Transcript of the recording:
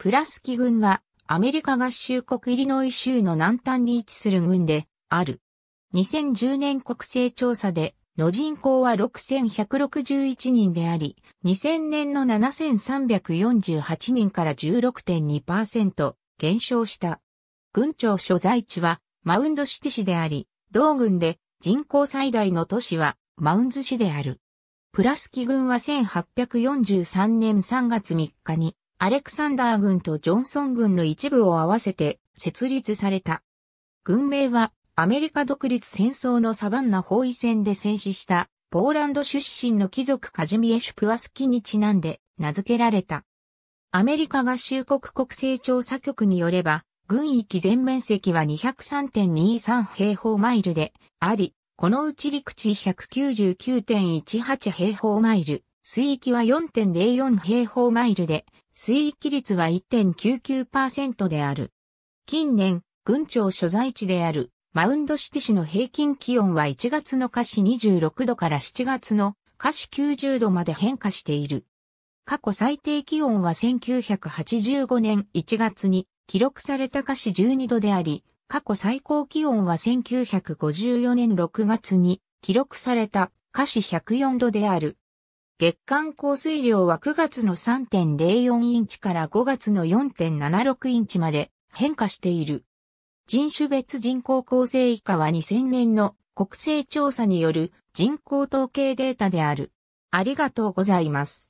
プラスキ軍は、アメリカ合衆国イリノイ州の南端に位置する軍で、ある。2010年国勢調査で、の人口は6161人であり、2000年の7348人から16.2%減少した。軍庁所在地はマウンドシティ市であり、同軍で人口最大の都市はマウンズ市である。プラスキ軍は1843年3月3日にアレクサンダー軍とジョンソン軍の一部を合わせて設立された。軍名はアメリカ独立戦争のサバンナ包囲戦で戦死したポーランド出身の貴族カジミエシュ・プワスキにちなんで名付けられた。アメリカ合衆国国勢調査局によれば、軍域全面積は203.23平方マイルであり、このうち陸地199.18平方マイル、水域は4.04平方マイルで、水域率は1.99%である。近年、群長所在地であるマウンドシティ市の平均気温は1月の華氏26度から7月の下市90度まで変化している。過去最低気温は1985年1月に記録された下市12度であり、過去最高気温は1954年6月に記録された下市104度である。月間降水量は9月の3.04インチから5月の4.76インチまで変化している。人種別人口構成以下は2000年の国勢調査による人口統計データである。ありがとうございます。